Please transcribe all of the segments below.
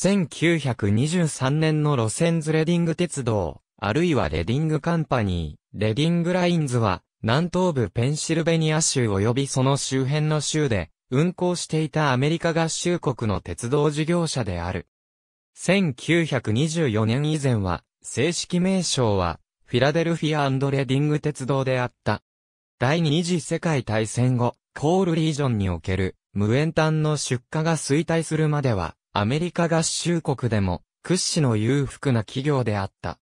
1923年の路線ズレディング鉄道、あるいはレディングカンパニー、レディングラインズは、南東部ペンシルベニア州及びその周辺の州で、運行していたアメリカ合衆国の鉄道事業者である。1924年以前は、正式名称は、フィラデルフィアレディング鉄道であった。第二次世界大戦後、コールリージョンにおける、無塩炭の出荷が衰退するまでは、アメリカ合衆国でも屈指の裕福な企業であった。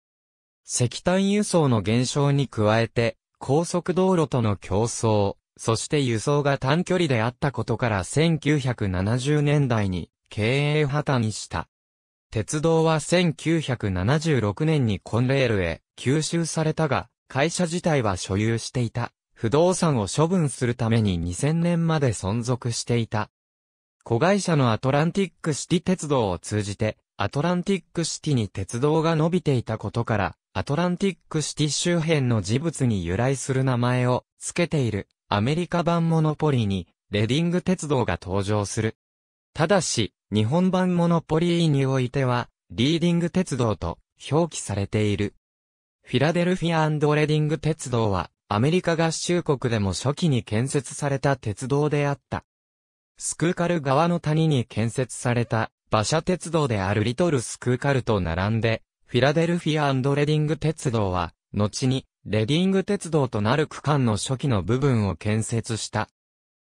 石炭輸送の減少に加えて、高速道路との競争、そして輸送が短距離であったことから1970年代に経営破綻した。鉄道は1976年にコンレールへ吸収されたが、会社自体は所有していた。不動産を処分するために2000年まで存続していた。子会社のアトランティックシティ鉄道を通じて、アトランティックシティに鉄道が伸びていたことから、アトランティックシティ周辺の事物に由来する名前を付けているアメリカ版モノポリにレディング鉄道が登場する。ただし、日本版モノポリーにおいては、リーディング鉄道と表記されている。フィラデルフィアレディング鉄道は、アメリカ合衆国でも初期に建設された鉄道であった。スクーカル側の谷に建設された馬車鉄道であるリトルスクーカルと並んで、フィラデルフィアレディング鉄道は、後に、レディング鉄道となる区間の初期の部分を建設した。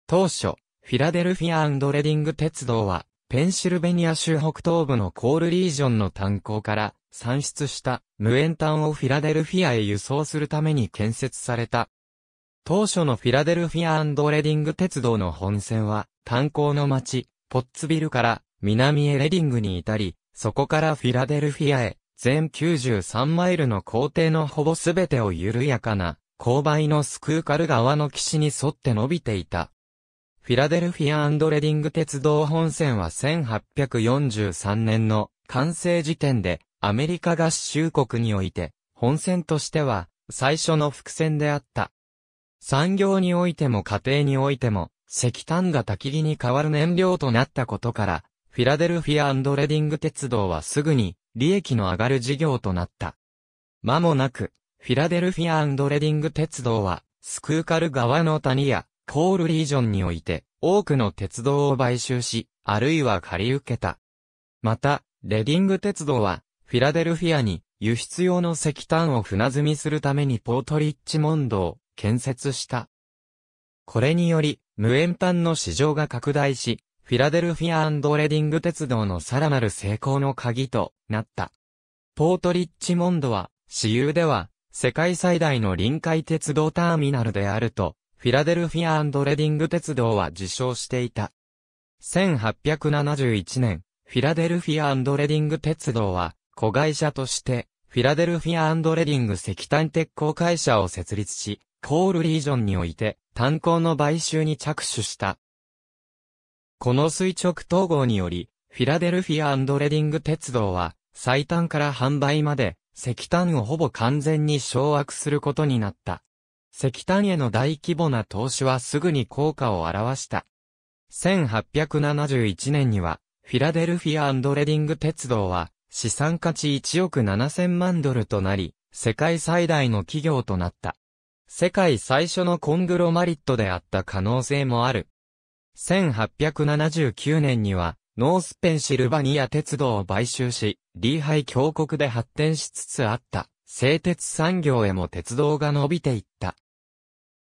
当初、フィラデルフィアレディング鉄道は、ペンシルベニア州北東部のコールリージョンの炭鉱から産出した無塩炭をフィラデルフィアへ輸送するために建設された当初のフィラデルフィアレディング鉄道の本線は、炭鉱の町、ポッツビルから南へレディングに至り、そこからフィラデルフィアへ、全93マイルの工程のほぼすべてを緩やかな、勾配のスクーカル川の岸に沿って伸びていた。フィラデルフィアレディング鉄道本線は1843年の完成時点で、アメリカ合衆国において、本線としては、最初の伏線であった。産業においても家庭においても、石炭が焚き火に変わる燃料となったことから、フィラデルフィアレディング鉄道はすぐに利益の上がる事業となった。間もなく、フィラデルフィアレディング鉄道は、スクーカル川の谷やコールリージョンにおいて多くの鉄道を買収し、あるいは借り受けた。また、レディング鉄道は、フィラデルフィアに輸出用の石炭を船積みするためにポートリッチモンドを建設した。これにより、無塩パンの市場が拡大し、フィラデルフィアレディング鉄道のさらなる成功の鍵となった。ポートリッチモンドは、私有では、世界最大の臨海鉄道ターミナルであると、フィラデルフィアレディング鉄道は自称していた。1871年、フィラデルフィアレディング鉄道は、子会社として、フィラデルフィアレディング石炭鉄鋼会社を設立し、コールリージョンにおいて、炭鉱の買収に着手した。この垂直統合により、フィラデルフィアレディング鉄道は、最短から販売まで、石炭をほぼ完全に掌握することになった。石炭への大規模な投資はすぐに効果を表した。1871年には、フィラデルフィアレディング鉄道は、資産価値1億7000万ドルとなり、世界最大の企業となった。世界最初のコングロマリットであった可能性もある。1879年には、ノースペンシルバニア鉄道を買収し、リーハイ峡谷で発展しつつあった、製鉄産業へも鉄道が伸びていった。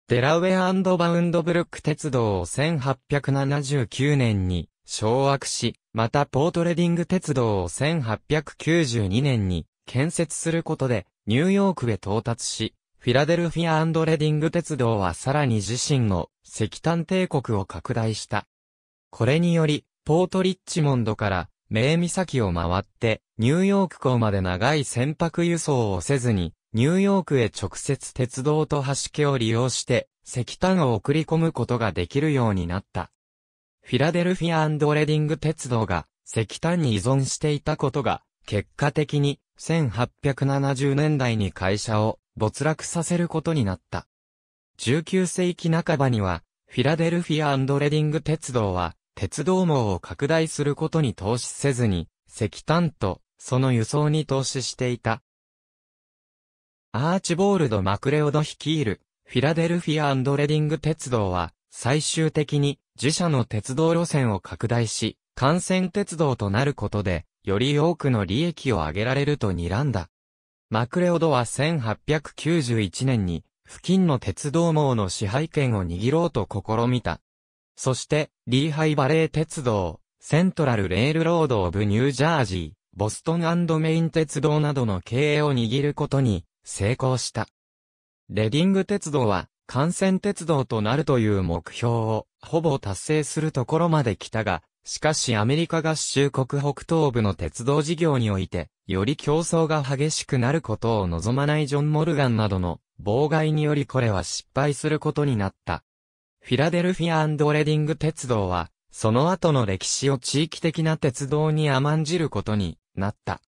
デラウェアバウンドブルック鉄道を1879年に掌握し、またポートレディング鉄道を1892年に建設することでニューヨークへ到達し、フィラデルフィアレディング鉄道はさらに自身の石炭帝国を拡大した。これにより、ポートリッチモンドから名岬を回ってニューヨーク港まで長い船舶輸送をせずに、ニューヨークへ直接鉄道と橋家を利用して石炭を送り込むことができるようになった。フィラデルフィアレディング鉄道が石炭に依存していたことが、結果的に1870年代に会社を没落させることになった。19世紀半ばには、フィラデルフィアレディング鉄道は、鉄道網を拡大することに投資せずに、石炭と、その輸送に投資していた。アーチボールド・マクレオド率いる、フィラデルフィアレディング鉄道は、最終的に、自社の鉄道路線を拡大し、幹線鉄道となることで、より多くの利益を上げられると睨んだ。マクレオドは1891年に、付近の鉄道網の支配権を握ろうと試みた。そして、リーハイバレー鉄道、セントラルレールロード・オブ・ニュージャージー、ボストンメイン鉄道などの経営を握ることに成功した。レディング鉄道は、幹線鉄道となるという目標を、ほぼ達成するところまで来たが、しかしアメリカ合衆国北東部の鉄道事業において、より競争が激しくなることを望まないジョン・モルガンなどの妨害によりこれは失敗することになった。フィラデルフィアレディング鉄道は、その後の歴史を地域的な鉄道に甘んじることになった。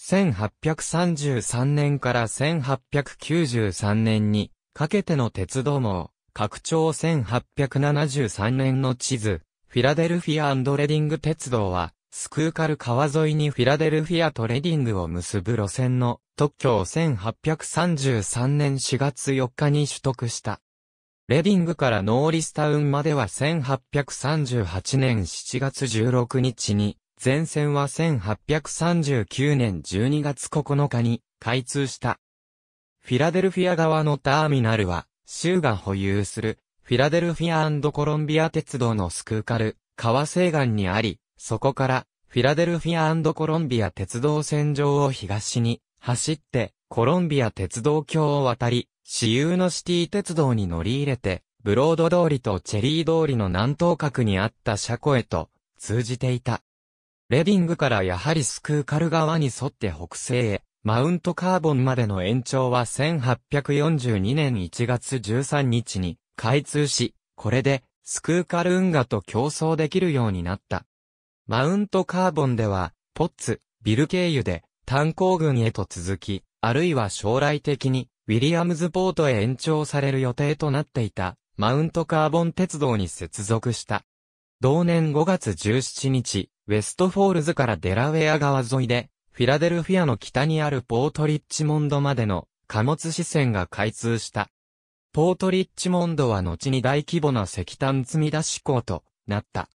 1833年から1893年にかけての鉄道網、拡張1873年の地図、フィラデルフィアレディング鉄道は、スクーカル川沿いにフィラデルフィアとレディングを結ぶ路線の特許を1833年4月4日に取得した。レディングからノーリスタウンまでは1838年7月16日に、全線は1839年12月9日に開通した。フィラデルフィア側のターミナルは、州が保有するフィラデルフィアコロンビア鉄道のスクーカル、川西岸にあり、そこから、フィラデルフィアコロンビア鉄道線上を東に走って、コロンビア鉄道橋を渡り、私有のシティ鉄道に乗り入れて、ブロード通りとチェリー通りの南東角にあった車庫へと通じていた。レディングからやはりスクーカル側に沿って北西へ、マウントカーボンまでの延長は1842年1月13日に開通し、これでスクーカル運河と競争できるようになった。マウントカーボンでは、ポッツ、ビル経由で、炭鉱群へと続き、あるいは将来的に、ウィリアムズポートへ延長される予定となっていた、マウントカーボン鉄道に接続した。同年5月17日、ウェストフォールズからデラウェア川沿いで、フィラデルフィアの北にあるポートリッチモンドまでの貨物支線が開通した。ポートリッチモンドは後に大規模な石炭積み出し港となった。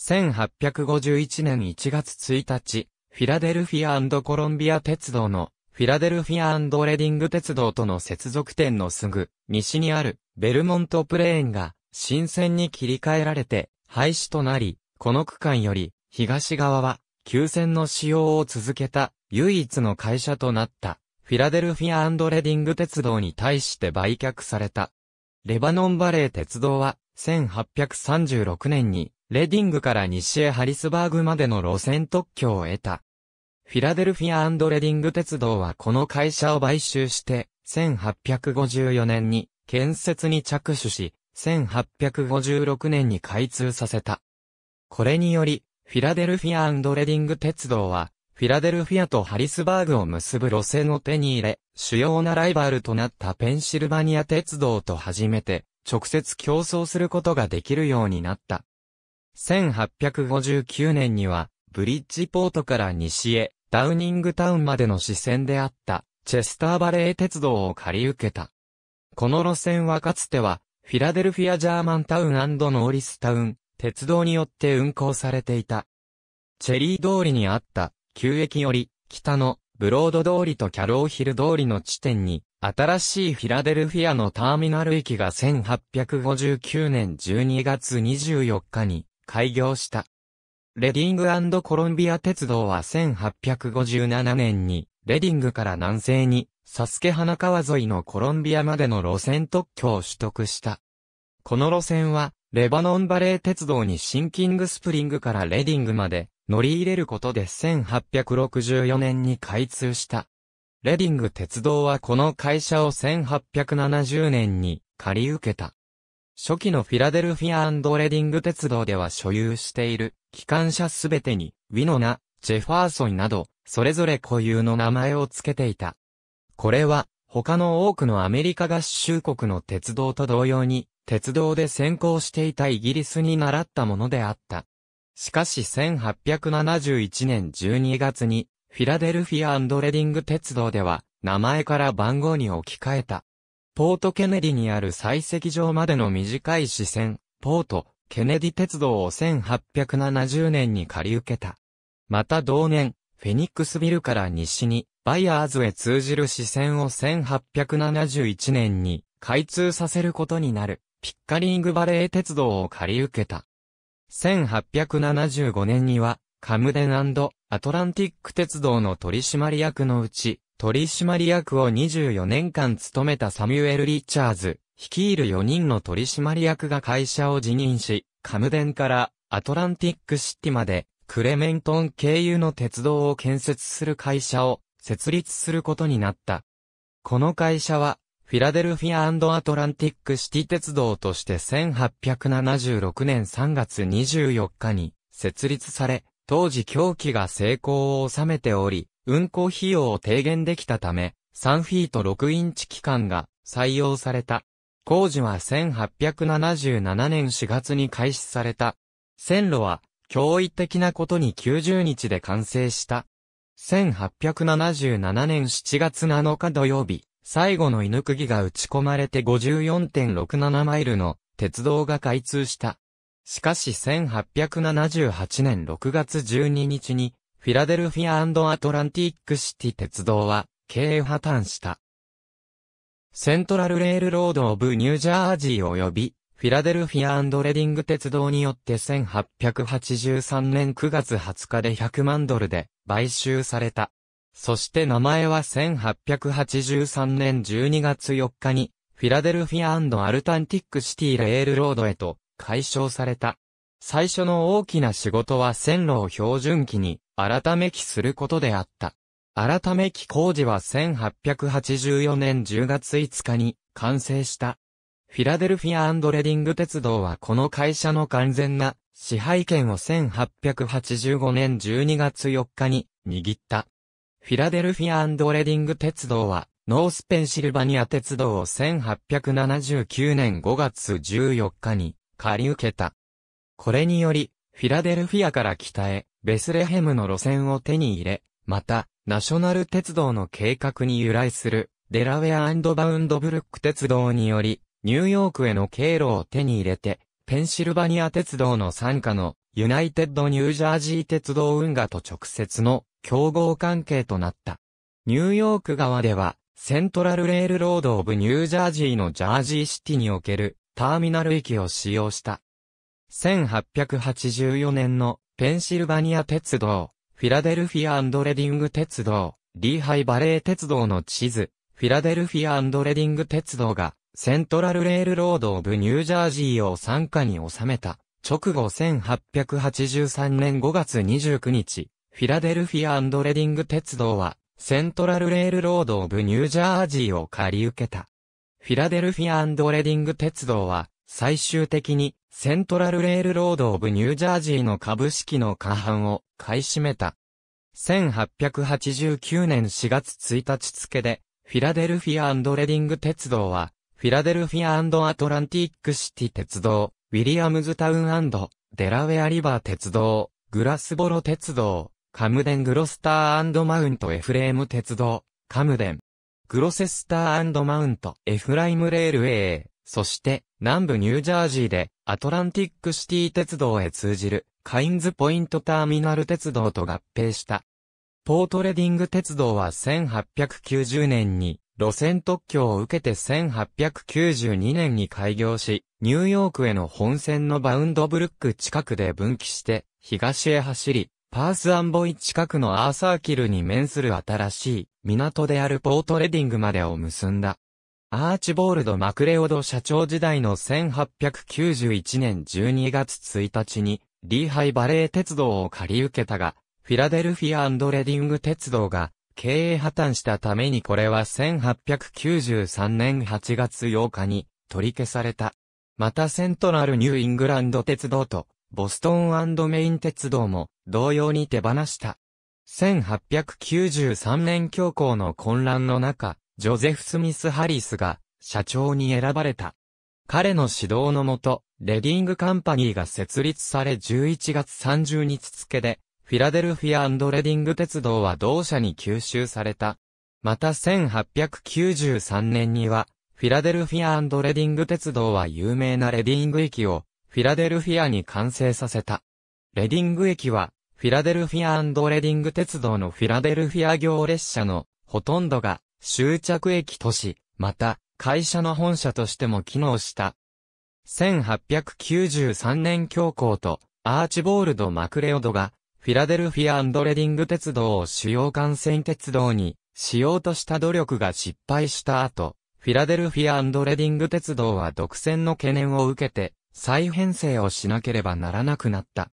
1851年1月1日、フィラデルフィアコロンビア鉄道のフィラデルフィアレディング鉄道との接続点のすぐ西にあるベルモントプレーンが新線に切り替えられて廃止となり、この区間より東側は旧線の使用を続けた唯一の会社となったフィラデルフィアレディング鉄道に対して売却された。レバノンバレー鉄道は1836年にレディングから西へハリスバーグまでの路線特許を得た。フィラデルフィアレディング鉄道はこの会社を買収して、1854年に建設に着手し、1856年に開通させた。これにより、フィラデルフィアレディング鉄道は、フィラデルフィアとハリスバーグを結ぶ路線を手に入れ、主要なライバルとなったペンシルバニア鉄道と初めて、直接競争することができるようになった。1859年には、ブリッジポートから西へ、ダウニングタウンまでの支線であった、チェスターバレー鉄道を借り受けた。この路線はかつては、フィラデルフィア・ジャーマンタウンノーリスタウン、鉄道によって運行されていた。チェリー通りにあった、旧駅より、北の、ブロード通りとキャローヒル通りの地点に、新しいフィラデルフィアのターミナル駅が1859年12月24日に開業した。レディングコロンビア鉄道は1857年に、レディングから南西に、サスケ花川沿いのコロンビアまでの路線特許を取得した。この路線は、レバノンバレー鉄道にシンキングスプリングからレディングまで乗り入れることで1864年に開通した。レディング鉄道はこの会社を1870年に借り受けた。初期のフィラデルフィアレディング鉄道では所有している機関車すべてに、ウィノナ、ジェファーソンなど、それぞれ固有の名前を付けていた。これは、他の多くのアメリカ合衆国の鉄道と同様に、鉄道で先行していたイギリスに習ったものであった。しかし1871年12月に、フィラデルフィアレディング鉄道では、名前から番号に置き換えた。ポートケネディにある採石場までの短い支線、ポート、ケネディ鉄道を1870年に借り受けた。また同年、フェニックスビルから西に、バイアーズへ通じる支線を1871年に開通させることになる、ピッカリングバレー鉄道を借り受けた。1875年には、カムデンアトランティック鉄道の取締役のうち、取締役を24年間務めたサミュエル・リッチャーズ、率いる4人の取締役が会社を辞任し、カムデンからアトランティックシティまで、クレメントン経由の鉄道を建設する会社を設立することになった。この会社は、フィラデルフィアアトランティックシティ鉄道として1876年3月24日に設立され、当時狂気が成功を収めており、運行費用を低減できたため、3フィート6インチ機関が採用された。工事は1877年4月に開始された。線路は驚異的なことに90日で完成した。1877年7月7日土曜日、最後の犬釘が打ち込まれて54.67マイルの鉄道が開通した。しかし1878年6月12日にフィラデルフィアアトランティックシティ鉄道は経営破綻した。セントラルレールロードオブニュージャージー及びフィラデルフィアレディング鉄道によって1883年9月20日で100万ドルで買収された。そして名前は1883年12月4日にフィラデルフィアアルタンティックシティレールロードへと解消された。最初の大きな仕事は線路を標準機に改め期することであった。改め期工事は1884年10月5日に完成した。フィラデルフィアレディング鉄道はこの会社の完全な支配権を1885年12月4日に握った。フィラデルフィアレディング鉄道はノースペンシルバニア鉄道を1879年5月14日に借り受けた。これにより、フィラデルフィアから北へ、ベスレヘムの路線を手に入れ、また、ナショナル鉄道の計画に由来する、デラウェアバウンドブルック鉄道により、ニューヨークへの経路を手に入れて、ペンシルバニア鉄道の参加の、ユナイテッドニュージャージー鉄道運河と直接の競合関係となった。ニューヨーク側では、セントラルレールロードオブニュージャージーのジャージーシティにおけるターミナル域を使用した。1884年のペンシルバニア鉄道、フィラデルフィアレディング鉄道、リーハイバレー鉄道の地図、フィラデルフィアレディング鉄道が、セントラルレールロード・オブ・ニュージャージーを傘下に収めた。直後1883年5月29日、フィラデルフィアレディング鉄道は、セントラルレールロード・オブ・ニュージャージーを借り受けた。フィラデルフィアレディング鉄道は、最終的に、セントラルレールロード・オブ・ニュージャージーの株式の過半を買い占めた。1889年4月1日付で、フィラデルフィアレディング鉄道は、フィラデルフィアアトランティックシティ鉄道、ウィリアムズタウンデラウェアリバー鉄道、グラスボロ鉄道、カムデングロスターマウントエフレーム鉄道、カムデン、グロセスターマウントエフライムレールウェイ、そして、南部ニュージャージーでアトランティックシティ鉄道へ通じるカインズポイントターミナル鉄道と合併した。ポートレディング鉄道は1890年に路線特許を受けて1892年に開業し、ニューヨークへの本線のバウンドブルック近くで分岐して東へ走り、パースアンボイ近くのアーサーキルに面する新しい港であるポートレディングまでを結んだ。アーチボールド・マクレオド社長時代の1891年12月1日に、リーハイバレー鉄道を借り受けたが、フィラデルフィアレディング鉄道が経営破綻したためにこれは1893年8月8日に取り消された。またセントラルニューイングランド鉄道とボストンメイン鉄道も同様に手放した。1893年強行の混乱の中、ジョゼフ・スミス・ハリスが社長に選ばれた。彼の指導のもと、レディングカンパニーが設立され11月30日付で、フィラデルフィアレディング鉄道は同社に吸収された。また1893年には、フィラデルフィアレディング鉄道は有名なレディング駅を、フィラデルフィアに完成させた。レディング駅は、フィラデルフィアレディング鉄道のフィラデルフィア行列車の、ほとんどが、終着駅都市、また、会社の本社としても機能した。1893年教皇とアーチボールド・マクレオドがフィラデルフィアアンドレディング鉄道を主要幹線鉄道にしようとした努力が失敗した後、フィラデルフィアアンドレディング鉄道は独占の懸念を受けて再編成をしなければならなくなった。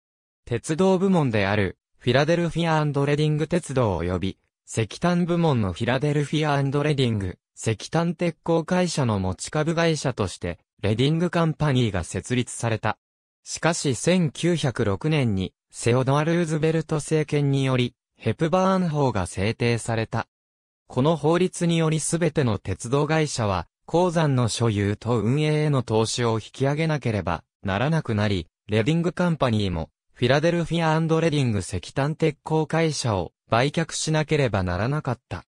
鉄道部門であるフィラデルフィアアンドレディング鉄道及び石炭部門のフィラデルフィアレディング、石炭鉄鋼会社の持ち株会社として、レディングカンパニーが設立された。しかし1906年に、セオドア・ルーズベルト政権により、ヘプバーン法が制定された。この法律によりすべての鉄道会社は、鉱山の所有と運営への投資を引き上げなければならなくなり、レディングカンパニーも、フィラデルフィアレディング石炭鉄鋼会社を売却しなければならなかった。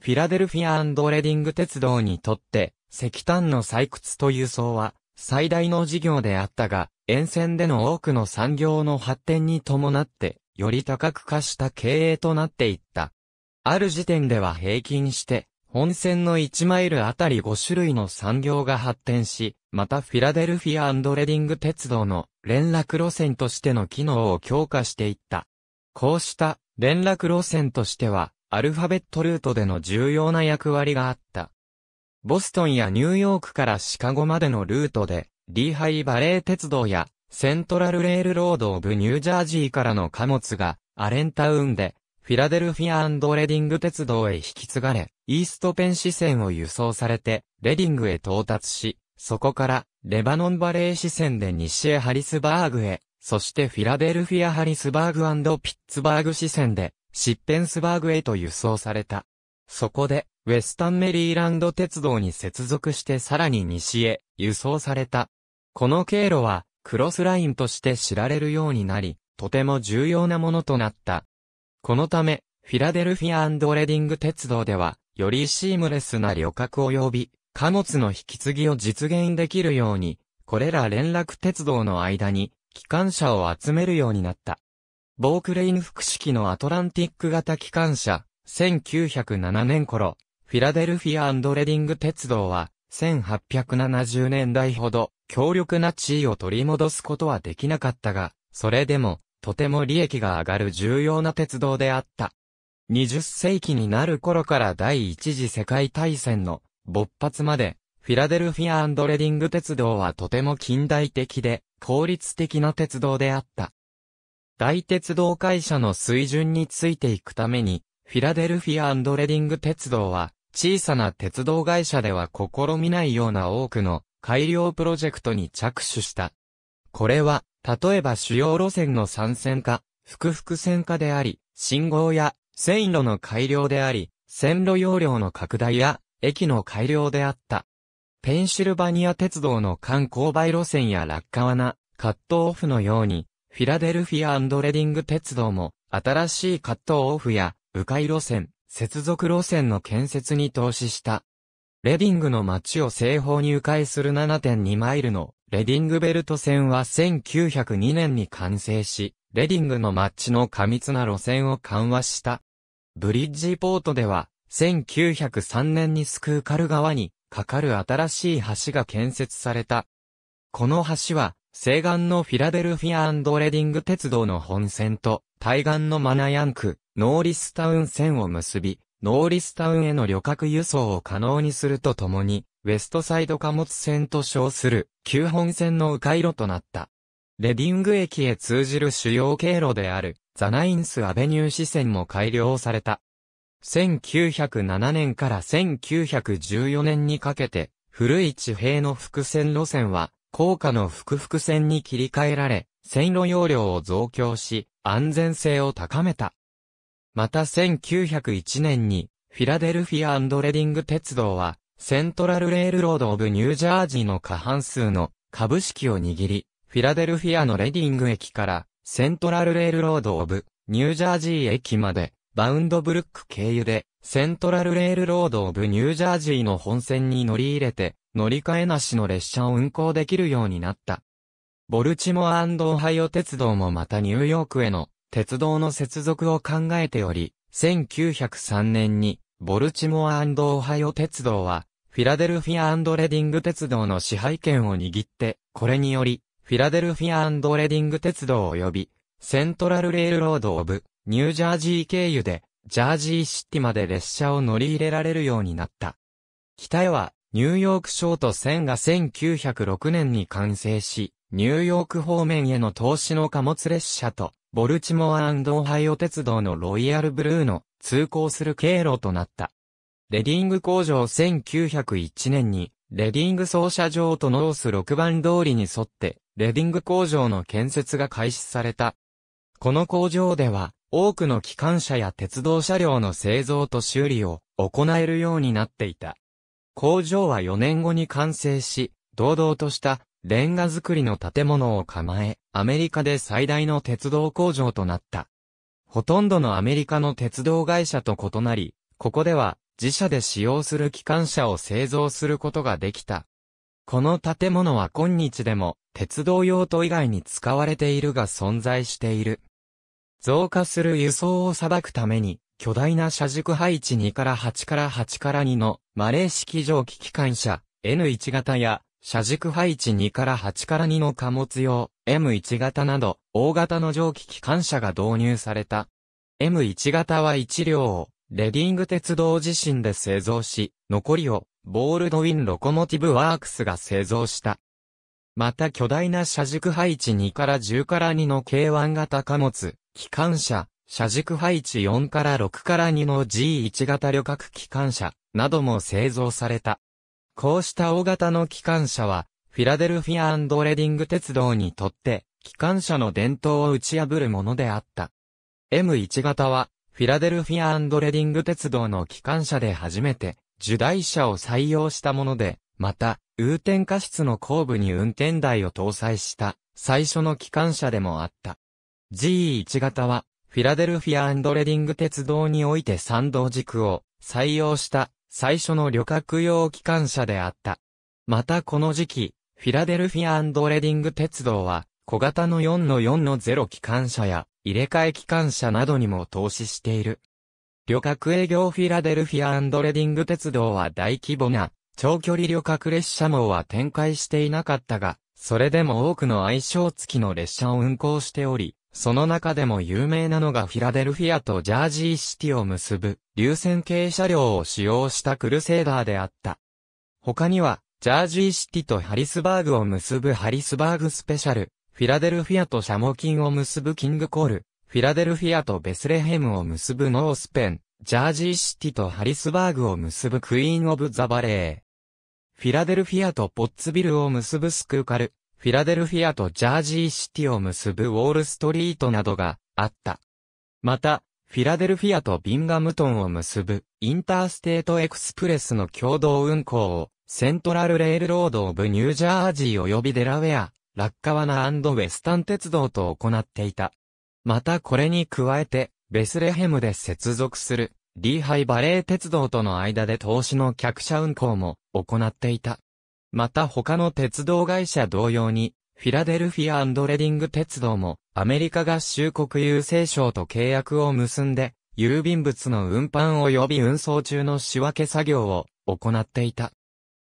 フィラデルフィアレディング鉄道にとって、石炭の採掘と輸送は、最大の事業であったが、沿線での多くの産業の発展に伴って、より高く化した経営となっていった。ある時点では平均して、本線の1マイルあたり5種類の産業が発展し、またフィラデルフィアレディング鉄道の連絡路線としての機能を強化していった。こうした連絡路線としては、アルファベットルートでの重要な役割があった。ボストンやニューヨークからシカゴまでのルートで、リーハイバレー鉄道や、セントラルレールロード・オブ・ニュージャージーからの貨物が、アレンタウンで、フィラデルフィアレディング鉄道へ引き継がれ、イーストペン支線を輸送されて、レディングへ到達し、そこから、レバノンバレー支線で西へハリスバーグへ、そしてフィラデルフィア・ハリスバーグピッツバーグ支線で、シッペンスバーグへと輸送された。そこで、ウェスタンメリーランド鉄道に接続してさらに西へ輸送された。この経路は、クロスラインとして知られるようになり、とても重要なものとなった。このため、フィラデルフィアレディング鉄道では、よりシームレスな旅客及び、貨物の引き継ぎを実現できるように、これら連絡鉄道の間に、機関車を集めるようになった。ボークレイン複式のアトランティック型機関車、1907年頃、フィラデルフィアレディング鉄道は、1870年代ほど強力な地位を取り戻すことはできなかったが、それでも、とても利益が上がる重要な鉄道であった。20世紀になる頃から第一次世界大戦の勃発まで、フィラデルフィアレディング鉄道はとても近代的で、効率的な鉄道であった。大鉄道会社の水準についていくために、フィラデルフィアレディング鉄道は、小さな鉄道会社では試みないような多くの改良プロジェクトに着手した。これは、例えば主要路線の参戦化、複々線化であり、信号や線路の改良であり、線路容量の拡大や駅の改良であった。ペンシルバニア鉄道の観光売路線や落下穴、カットオフのように、フィラデルフィアレディング鉄道も、新しいカットオフや、迂回路線、接続路線の建設に投資した。レディングの街を西方に迂回する7.2マイルのレディングベルト線は1902年に完成し、レディングの街の過密な路線を緩和した。ブリッジポートでは1903年にスクーカル川にかかる新しい橋が建設された。この橋は、西岸のフィラデルフィアレディング鉄道の本線と、対岸のマナヤンク、ノーリスタウン線を結び、ノーリスタウンへの旅客輸送を可能にするとともに、ウェストサイド貨物線と称する、旧本線の迂回路となった。レディング駅へ通じる主要経路である、ザナインスアベニュー支線も改良された。1907年から1914年にかけて、古い地平の伏線路線は、高架の複々線に切り替えられ、線路容量を増強し、安全性を高めた。また1901年に、フィラデルフィアレディング鉄道は、セントラルレールロード・オブ・ニュージャージーの過半数の株式を握り、フィラデルフィアのレディング駅から、セントラルレールロード・オブ・ニュージャージー駅まで、バウンドブルック経由で、セントラルレールロード・オブ・ニュージャージーの本線に乗り入れて、乗り換えなしの列車を運行できるようになった。ボルチモアオハイオ鉄道もまたニューヨークへの鉄道の接続を考えており、1903年にボルチモアオハイオ鉄道は、フィラデルフィアレディング鉄道の支配権を握って、これにより、フィラデルフィアレディング鉄道及び、セントラルレールロード・オブ、ニュージャージー経由で、ジャージーシティまで列車を乗り入れられるようになった。北へは、ニューヨークショート線が1906年に完成し、ニューヨーク方面への投資の貨物列車と、ボルチモアオハイオ鉄道のロイヤルブルーの通行する経路となった。レディング工場1901年に、レディング操車場とノース6番通りに沿って、レディング工場の建設が開始された。この工場では、多くの機関車や鉄道車両の製造と修理を行えるようになっていた。工場は4年後に完成し、堂々としたレンガ造りの建物を構え、アメリカで最大の鉄道工場となった。ほとんどのアメリカの鉄道会社と異なり、ここでは自社で使用する機関車を製造することができた。この建物は今日でも鉄道用途以外に使われているが存在している。増加する輸送を裁くために、巨大な車軸配置2から8から8から2のマレー式蒸気機関車 N1 型や車軸配置2から8から2の貨物用 M1 型など大型の蒸気機関車が導入された。M1 型は1両をレディング鉄道自身で製造し、残りをボールドウィン・ロコモティブ・ワークスが製造した。また巨大な車軸配置2から10から2の K1 型貨物機関車、車軸配置4から6から2の G1 型旅客機関車なども製造された。こうした大型の機関車は、フィラデルフィアレディング鉄道にとって、機関車の伝統を打ち破るものであった。M1 型は、フィラデルフィアレディング鉄道の機関車で初めて、受台車を採用したもので、また、運転過失の後部に運転台を搭載した、最初の機関車でもあった。G1 型は、フィラデルフィアレディング鉄道において三道軸を採用した最初の旅客用機関車であった。またこの時期、フィラデルフィアレディング鉄道は、小型の4の4の0機関車や入れ替え機関車などにも投資している。旅客営業フィラデルフィアレディング鉄道は大規模な長距離旅客列車網は展開していなかったが、それでも多くの愛称付きの列車を運行しており、その中でも有名なのがフィラデルフィアとジャージーシティを結ぶ流線系車両を使用したクルセーダーであった。他には、ジャージーシティとハリスバーグを結ぶハリスバーグスペシャル、フィラデルフィアとシャモキンを結ぶキングコール、フィラデルフィアとベスレヘムを結ぶノースペン、ジャージーシティとハリスバーグを結ぶクイーン・オブ・ザ・バレー。フィラデルフィアとポッツビルを結ぶスクーカル、フィラデルフィアとジャージーシティを結ぶウォールストリートなどがあった。また、フィラデルフィアとビンガムトンを結ぶインターステートエクスプレスの共同運行をセントラルレールロードオブニュージャージー及びデラウェア、ラッカワナウェスタン鉄道と行っていた。またこれに加えて、ベスレヘムで接続するリーハイバレー鉄道との間で投資の客車運行も行っていた。また他の鉄道会社同様に、フィラデルフィアレディング鉄道も、アメリカ合衆国郵政省と契約を結んで、郵便物の運搬及び運送中の仕分け作業を行っていた。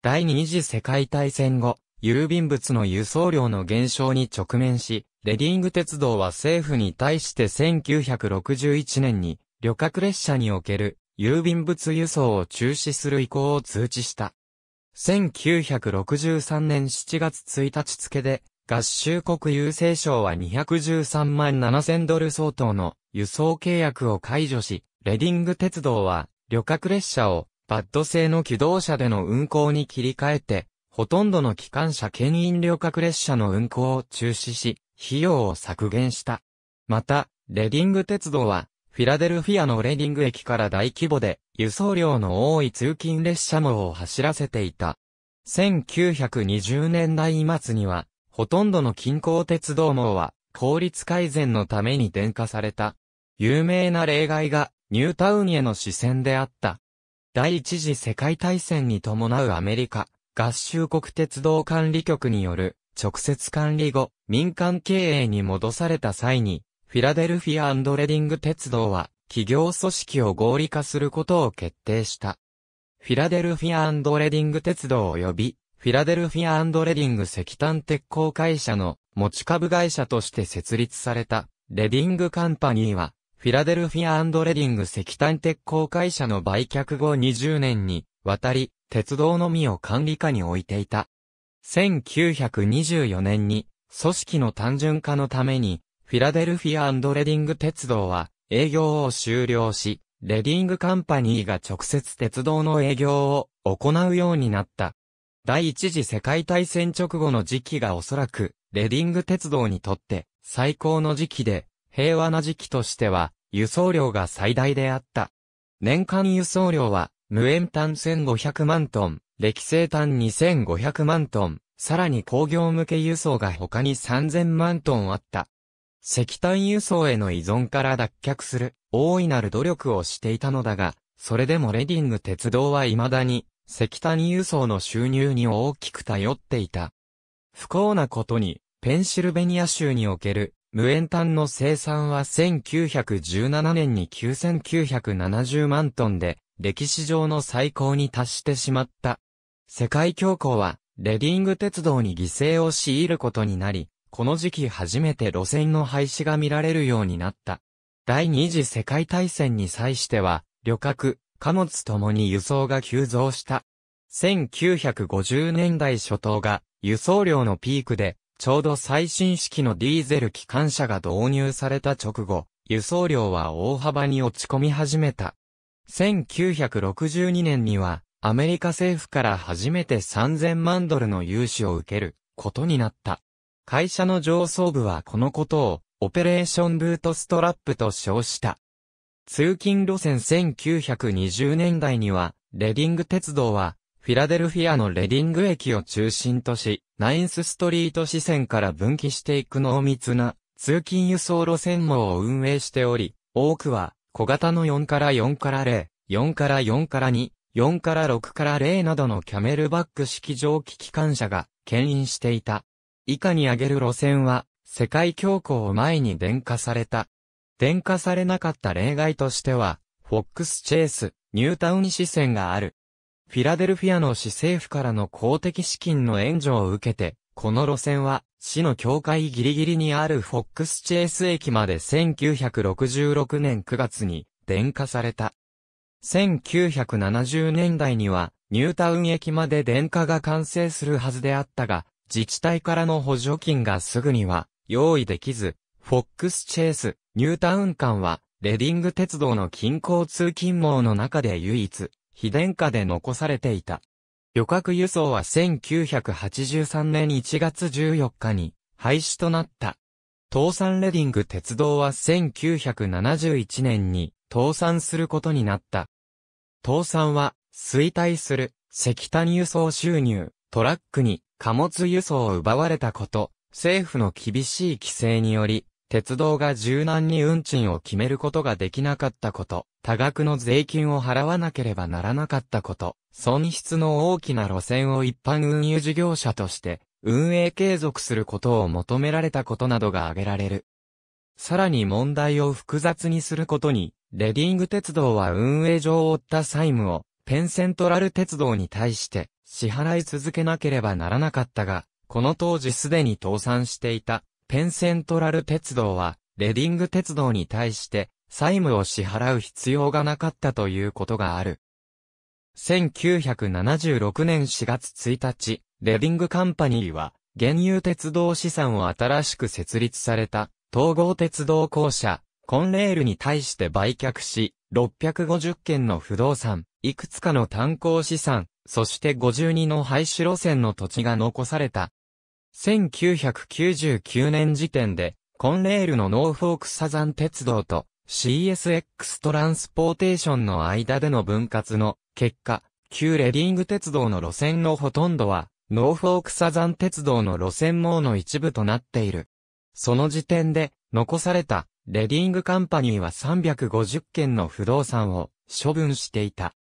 第二次世界大戦後、郵便物の輸送量の減少に直面し、レディング鉄道は政府に対して1961年に旅客列車における郵便物輸送を中止する意向を通知した。1963年7月1日付で、合衆国郵政省は213万7000ドル相当の輸送契約を解除し、レディング鉄道は旅客列車をバッド製の機動車での運行に切り替えて、ほとんどの機関車牽引旅客列車の運行を中止し、費用を削減した。また、レディング鉄道はフィラデルフィアのレディング駅から大規模で輸送量の多い通勤列車網を走らせていた。1920年代末には、ほとんどの近郊鉄道網は効率改善のために電化された。有名な例外がニュータウンへの視線であった。第一次世界大戦に伴うアメリカ、合衆国鉄道管理局による直接管理後、民間経営に戻された際に、フィラデルフィアレディング鉄道は、企業組織を合理化することを決定した。フィラデルフィアレディング鉄道及び、フィラデルフィアレディング石炭鉄鋼会社の持ち株会社として設立された、レディングカンパニーは、フィラデルフィアレディング石炭鉄鋼会社の売却後20年に、渡り、鉄道のみを管理下に置いていた。1924年に、組織の単純化のために、フィラデルフィアレディング鉄道は営業を終了し、レディングカンパニーが直接鉄道の営業を行うようになった。第一次世界大戦直後の時期がおそらく、レディング鉄道にとって最高の時期で、平和な時期としては、輸送量が最大であった。年間輸送量は、無塩炭1500万トン、歴生炭2500万トン、さらに工業向け輸送が他に3000万トンあった。石炭輸送への依存から脱却する大いなる努力をしていたのだが、それでもレディング鉄道は未だに石炭輸送の収入に大きく頼っていた。不幸なことに、ペンシルベニア州における無塩炭の生産は1917年に9970万トンで、歴史上の最高に達してしまった。世界恐慌は、レディング鉄道に犠牲を強いることになり、この時期初めて路線の廃止が見られるようになった。第二次世界大戦に際しては、旅客、貨物ともに輸送が急増した。1950年代初頭が輸送量のピークで、ちょうど最新式のディーゼル機関車が導入された直後、輸送量は大幅に落ち込み始めた。1962年には、アメリカ政府から初めて3000万ドルの融資を受けることになった。会社の上層部はこのことを、オペレーションブートストラップと称した。通勤路線1920年代には、レディング鉄道は、フィラデルフィアのレディング駅を中心とし、ナインスストリート支線から分岐していく濃密な通勤輸送路線網を運営しており、多くは小型の4から4から0、4から4から2、4から6から0などのキャメルバック式蒸気機関車が牽引していた。以下に挙げる路線は、世界恐慌を前に電化された。電化されなかった例外としては、フォックスチェイス、ニュータウン支線がある。フィラデルフィアの市政府からの公的資金の援助を受けて、この路線は、市の境界ギリギリにあるフォックスチェイス駅まで1966年9月に電化された。1970年代には、ニュータウン駅まで電化が完成するはずであったが、自治体からの補助金がすぐには用意できず、フォックスチェイス、ニュータウン間は、レディング鉄道の近郊通勤網の中で唯一、非電化で残されていた。旅客輸送は1983年1月14日に廃止となった。倒産レディング鉄道は1971年に倒産することになった。倒産は衰退する石炭輸送収入、トラックに貨物輸送を奪われたこと、政府の厳しい規制により、鉄道が柔軟に運賃を決めることができなかったこと、多額の税金を払わなければならなかったこと、損失の大きな路線を一般運輸事業者として、運営継続することを求められたことなどが挙げられる。さらに問題を複雑にすることに、レディング鉄道は運営上を負った債務を、ペンセントラル鉄道に対して支払い続けなければならなかったが、この当時すでに倒産していたペンセントラル鉄道はレディング鉄道に対して債務を支払う必要がなかったということがある。1976年4月1日、レディングカンパニーは、原油鉄道資産を新しく設立された、統合鉄道公社、コンレールに対して売却し、650件の不動産、いくつかの炭鉱資産、そして52の廃止路線の土地が残された。1999年時点で、コンレールのノーフォークサザン鉄道と CSX トランスポーテーションの間での分割の結果、旧レディング鉄道の路線のほとんどは、ノーフォークサザン鉄道の路線網の一部となっている。その時点で、残されたレディングカンパニーは350件の不動産を処分していた。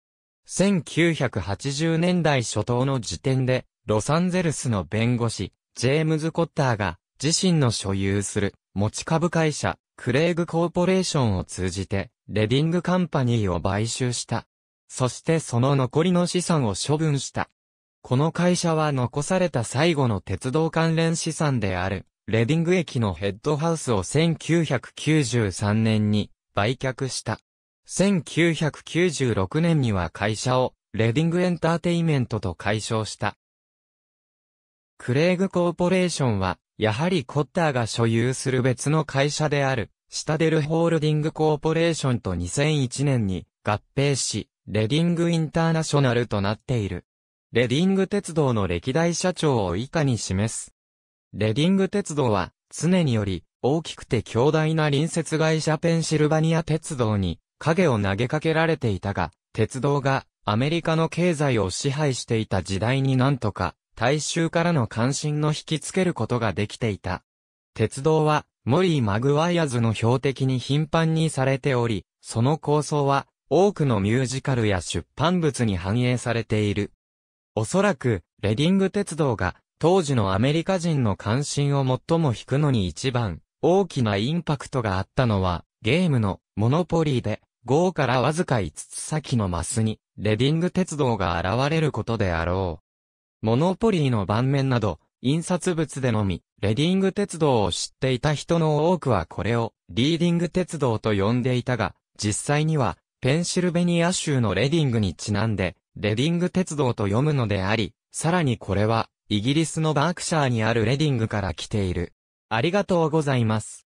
1980年代初頭の時点で、ロサンゼルスの弁護士、ジェームズ・コッターが、自身の所有する持ち株会社、クレイグ・コーポレーションを通じて、レディング・カンパニーを買収した。そしてその残りの資産を処分した。この会社は残された最後の鉄道関連資産である、レディング駅のヘッドハウスを1993年に売却した。1996年には会社をレディングエンターテイメントと解消した。クレイグコーポレーションは、やはりコッターが所有する別の会社である、シタデルホールディングコーポレーションと2001年に合併し、レディングインターナショナルとなっている。レディング鉄道の歴代社長を以下に示す。レディング鉄道は、常により、大きくて強大な隣接会社ペンシルバニア鉄道に、影を投げかけられていたが、鉄道が、アメリカの経済を支配していた時代になんとか、大衆からの関心の引きつけることができていた。鉄道は、モリー・マグワイアズの標的に頻繁にされており、その構想は、多くのミュージカルや出版物に反映されている。おそらく、レディング鉄道が当時のアメリカ人の関心を最も引くのに一番大きなインパクトがあったのは、ゲームのモノポリーで、5からわずか5つ先のマスに、レディング鉄道が現れることであろう。モノポリーの盤面など、印刷物でのみ、レディング鉄道を知っていた人の多くはこれを、リーディング鉄道と呼んでいたが、実際には、ペンシルベニア州のレディングにちなんで、レディング鉄道と読むのであり、さらにこれは、イギリスのバークシャーにあるレディングから来ている。ありがとうございます。